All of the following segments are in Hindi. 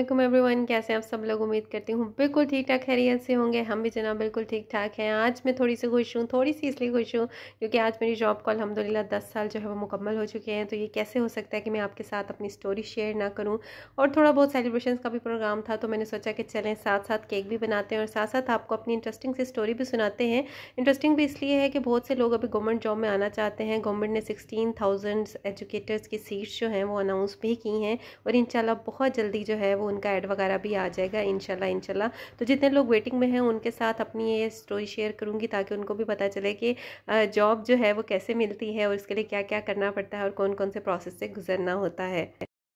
अल्लाम एवरी वन कैसे आप सब लोग उम्मीद करती हूँ बिल्कुल ठीक ठाक खैरियत से होंगे हम भी जना बिल्कुल ठीक ठाक हैं आज मैं थोड़ी सी खुश हूँ थोड़ी सी इसलिए खुश हूँ क्योंकि आज मेरी जॉब को अलहमदिल्ला दस साल जो है वो मुकम्मल हो चुके हैं तो ये कैसे हो सकता है कि मैं आपके साथ अपनी स्टोरी शेयर ना करूँ और थोड़ा बहुत सेलिब्रेशन का भी प्रोग्राम था तो मैंने सोचा कि चलें साथ साथ केक भी बनाते हैं और साथ साथ आपको अपनी इंटरेस्टिंग सी स्टोरी भी सुनाते हैं इंटरेस्टिंग भी इसलिए है कि बहुत से लोग अभी गवर्नमेंट जॉब में आना चाहते हैं गवर्नमेंट ने सिक्सटीन एजुकेटर्स की सीट्स जो हैं वो अनाउंस भी की हैं और इन बहुत जल्दी जो है वो फ़ोन का ऐड वगैरह भी आ जाएगा इनशाला इनशाला तो जितने लोग वेटिंग में हैं उनके साथ अपनी ये स्टोरी शेयर करूँगी ताकि उनको भी पता चले कि जॉब जो है वो कैसे मिलती है और इसके लिए क्या क्या करना पड़ता है और कौन कौन से प्रोसेस से गुजरना होता है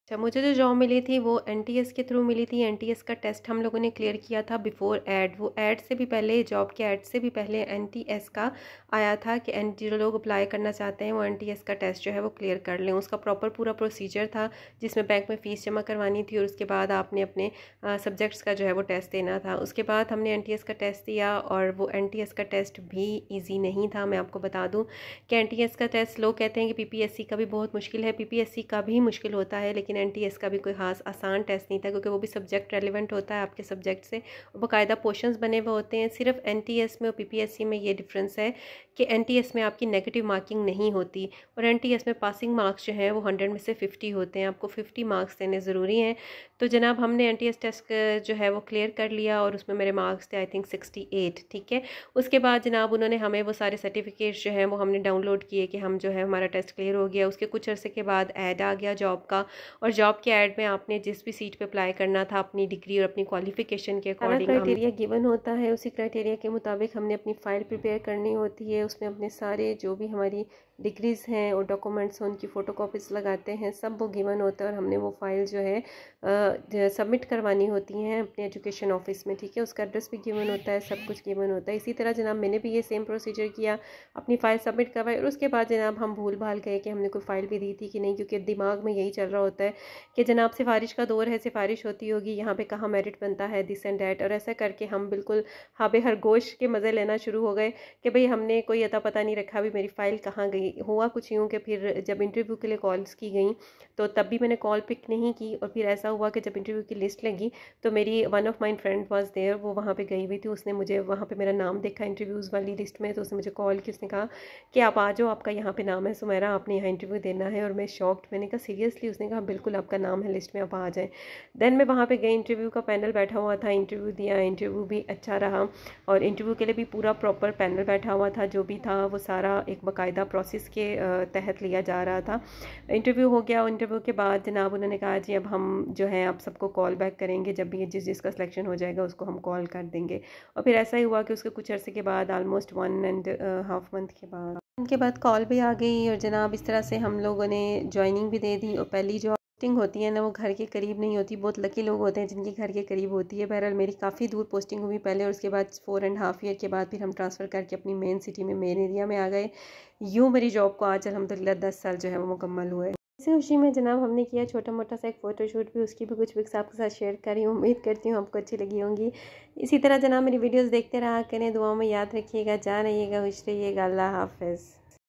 अच्छा मुझे जो जॉब मिली थी वो एन के थ्रू मिली थी एन का टेस्ट हम लोगों ने क्लियर किया था बिफोर एड वो एड से भी पहले जॉब के एड से भी पहले एन का आया था कि एन जो लोग अप्लाई करना चाहते हैं वो एन का टेस्ट जो है वो क्लियर कर लें उसका प्रॉपर पूरा प्रोसीजर था जिसमें बैंक में फ़ीस जमा करवानी थी और उसके बाद आपने अपने सब्जेक्ट्स का जो है वो टेस्ट देना था उसके बाद हमने एन का टेस्ट दिया और वो एन का टेस्ट भी ईजी नहीं था मैं आपको बता दूँ कि एन का टेस्ट लोग कहते हैं कि पी का भी बहुत मुश्किल है पी का भी मुश्किल होता है लेकिन लेकिन एन का भी कोई खास आसान टेस्ट नहीं था क्योंकि वो भी सब्जेक्ट रेलिवेंट होता है आपके सब्जेक्ट से बाकायदा पोर्शन बने हुए होते हैं सिर्फ एन में और पी में ये डिफ्रेंस है कि एन में आपकी नेगेटिव मार्किंग नहीं होती और एन में पासिंग मार्क्स जो हैं वो हंड्रेड में से फिफ्टी होते हैं आपको फिफ्टी मार्क्स देने ज़रूरी हैं तो जनाब हमने एन टेस्ट जो है वो क्लियर कर लिया और उसमें मेरे मार्क्स थे आई थिंक सिक्सटी एट ठीक है उसके बाद जनाब उन्होंने हमें वो सारे सर्टिफिकेट्स जो हैं वो हमने डाउनलोड किए कि हम जो है हमारा टेस्ट क्लियर हो गया उसके कुछ अर्से के बाद ऐड आ गया जॉब का और जॉब के ऐड में आपने जिस भी सीट पे अप्लाई करना था अपनी डिग्री और अपनी क्वालिफिकेशन के अकॉर्डिंग क्राइटेरिया गिवन होता है उसी क्राइटेरिया के मुताबिक हमने अपनी फ़ाइल प्रिपेयर करनी होती है उसमें अपने सारे जो भी हमारी डिग्रीज़ हैं और डॉक्यूमेंट्स हैं उनकी फ़ोटो लगाते हैं सब वो गिवन होता है और हमने वो फ़ाइल जो है सबमिट करवानी होती हैं अपने एजुकेशन ऑफिस में ठीक है उसका एड्रेस भी गिवन होता है सब कुछ गिवन होता है इसी तरह जनाब मैंने भी ये सेम प्रोसीजर किया अपनी फ़ाइल सबमिट करवाई और उसके बाद जनाब हम भूल भाल गए कि हमने कोई फ़ाइल भी दी थी कि नहीं क्योंकि दिमाग में यही चल रहा होता है कि जनाब सिफारिश का दौर है सिफारिश होती होगी यहाँ पे कहाँ मेरिट बनता है दिस एंड डैट और ऐसा करके हम बिल्कुल हाबे हर हरगोश के मज़े लेना शुरू हो गए कि भाई हमने कोई अता पता नहीं रखा भी मेरी फ़ाइल कहाँ गई हुआ कुछ यूँ कि फिर जब इंटरव्यू के लिए कॉल्स की गई तो तब भी मैंने कॉल पिक नहीं की और फिर ऐसा हुआ कि जब इंटरव्यू की लिस्ट लगी तो मेरी one of my friend was there वो वहाँ पर गई हुई थी उसने मुझे वहाँ पर मेरा नाम देखा इंटरव्यूज़ वाली लिस्ट में तो उसने मुझे कॉल की उसने कहा कि आप आ जाओ आपका यहाँ पर नाम है सुमेरा आपने यहाँ इंटरव्यू देना है और मैं शॉक्ड मैंने कहा सीरियसली उसने कहा बिल्कुल बिल्कुल आपका नाम है लिस्ट में आप आ जाएँ देन मैं वहाँ पर गई इंटरव्यू का पैनल बैठा हुआ था इंटरव्यू दिया इंटरव्यू भी अच्छा रहा और इंटरव्यू के लिए भी पूरा प्रॉपर पैनल बैठा हुआ था जो भी था वो सारा एक बाकायदा प्रोसेस के तहत लिया जा रहा था इंटरव्यू हो गया इंटरव्यू के बाद जनाब उन्होंने कहा जी अब हम जो है आप सबको कॉल बैक करेंगे जब भी जिस जिसका सिलेक्शन हो जाएगा उसको हम कॉल कर देंगे और फिर ऐसा ही हुआ कि उसके कुछ अर्से के बाद almost one and half month के बाद उनके बाद कॉल भी आ गई और जनाब इस तरह से हम लोगों ने ज्वाइनिंग भी दे दी और पहली जॉब पोस्टिंग होती है ना वो घर के करीब नहीं होती बहुत लकी लोग होते हैं जिनकी घर के करीब होती है बहरहाल मेरी काफ़ी दूर पोस्टिंग हुई पहले और उसके बाद फोर एंड हाफ ईयर के बाद फिर हम ट्रांसफ़र करके अपनी मेन सिटी में मेन एरिया में आ गए यूँ मेरी जॉब को आज अलहमदिल्ला दस साल जो है वो मुकम्मल हुए इसी खुशी में जनाब हमने किया छोटा मोटा सा एक फ़ोटोशूट भी उसकी भी कुछ पिक्स आपके साथ शेयर करी उम्मीद करती हूँ आपको अच्छी लगी होंगी इसी तरह जनाब मेरी वीडियोस देखते रहा करें दुआओं में याद रखिएगा जा रहिएगा खुश रहिएगा अल्लाह हाफिज़